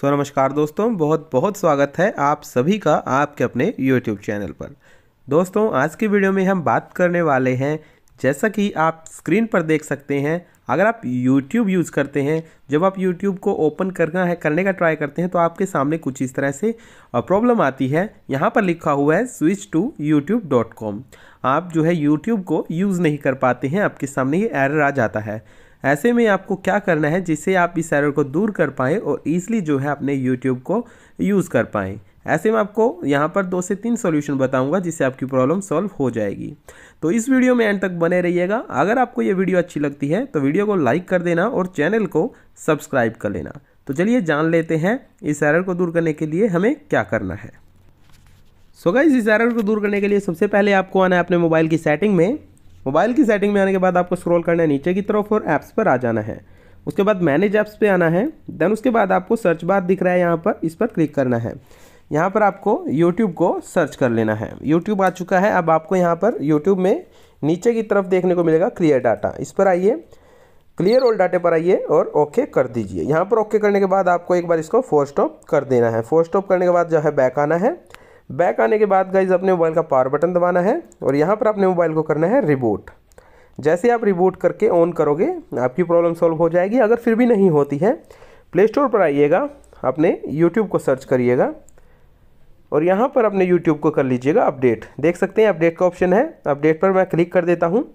सो नमस्कार दोस्तों बहुत बहुत स्वागत है आप सभी का आपके अपने यूट्यूब चैनल पर दोस्तों आज की वीडियो में हम बात करने वाले हैं जैसा कि आप स्क्रीन पर देख सकते हैं अगर आप YouTube यूज़ करते हैं जब आप YouTube को ओपन करना है करने का ट्राई करते हैं तो आपके सामने कुछ इस तरह से प्रॉब्लम आती है यहाँ पर लिखा हुआ है स्विच टू यूट्यूब आप जो है यूट्यूब को यूज़ नहीं कर पाते हैं आपके सामने ये एरर आ जाता है ऐसे में आपको क्या करना है जिससे आप इस एरर को दूर कर पाएँ और ईज़िली जो है अपने यूट्यूब को यूज़ कर पाएँ ऐसे में आपको यहाँ पर दो से तीन सॉल्यूशन बताऊंगा जिससे आपकी प्रॉब्लम सॉल्व हो जाएगी तो इस वीडियो में एंड तक बने रहिएगा अगर आपको ये वीडियो अच्छी लगती है तो वीडियो को लाइक कर देना और चैनल को सब्सक्राइब कर लेना तो चलिए जान लेते हैं इस एरर को दूर करने के लिए हमें क्या करना है सोगा so इस एरर को दूर करने के लिए सबसे पहले आपको आना है अपने मोबाइल की सेटिंग में मोबाइल की सेटिंग में आने के बाद आपको स्क्रॉल करना है नीचे की तरफ और ऐप्स पर आ जाना है उसके बाद मैनेज ऐप्स पे आना है देन उसके बाद आपको सर्च बार दिख रहा है यहाँ पर इस पर क्लिक करना है यहाँ पर आपको यूट्यूब को सर्च कर लेना है यूट्यूब आ चुका है अब आपको यहाँ पर यूट्यूब में नीचे की तरफ देखने को मिलेगा क्लियर डाटा इस पर आइए क्लियर ऑल डाटे पर आइए और ओके कर दीजिए यहाँ पर ओके करने के बाद आपको एक बार इसको फोर स्टॉप कर देना है फोर स्टॉप करने के बाद जो है बैक आना है बैक आने के बाद गाइज अपने मोबाइल का पावर बटन दबाना है और यहाँ पर अपने मोबाइल को करना है रिबूट जैसे आप रिबूट करके ऑन करोगे आपकी प्रॉब्लम सॉल्व हो जाएगी अगर फिर भी नहीं होती है प्ले स्टोर पर आइएगा अपने यूट्यूब को सर्च करिएगा और यहाँ पर अपने यूट्यूब को कर लीजिएगा अपडेट देख सकते हैं अपडेट का ऑप्शन है अपडेट पर मैं क्लिक कर देता हूँ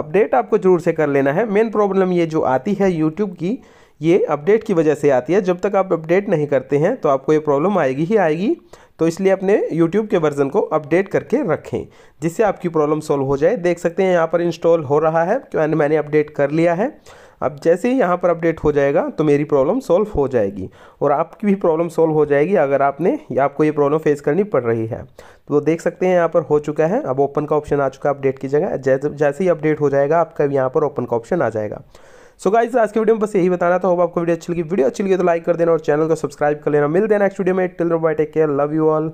अपडेट आपको ज़रूर से कर लेना है मेन प्रॉब्लम ये जो आती है यूट्यूब की ये अपडेट की वजह से आती है जब तक आप अपडेट नहीं करते हैं तो आपको ये प्रॉब्लम आएगी ही आएगी तो इसलिए अपने YouTube के वर्ज़न को अपडेट करके रखें जिससे आपकी प्रॉब्लम सॉल्व हो जाए देख सकते हैं यहाँ पर इंस्टॉल हो रहा है क्योंकि मैंने अपडेट कर लिया है अब जैसे ही यहाँ पर अपडेट हो जाएगा तो मेरी प्रॉब्लम सॉल्व हो जाएगी और आपकी भी प्रॉब्लम सॉल्व हो जाएगी अगर आपने या आपको ये प्रॉब्लम फेस करनी पड़ रही है तो देख सकते हैं यहाँ पर हो चुका है अब ओपन का ऑप्शन आ चुका है अपडेट की जगह जैसे जैसे ही अपडेट हो जाएगा आपका यहाँ पर ओपन का ऑप्शन आ जाएगा सो गाइज आज के वीडियो में बस यही बताना था होप आपको वीडियो अच्छी लगी वीडियो अच्छी लगी तो लाइक कर देना और चैनल को सब्सक्राइब कर लेना मिलते हैं नेक्स्ट वीडियो में till bye take care love you all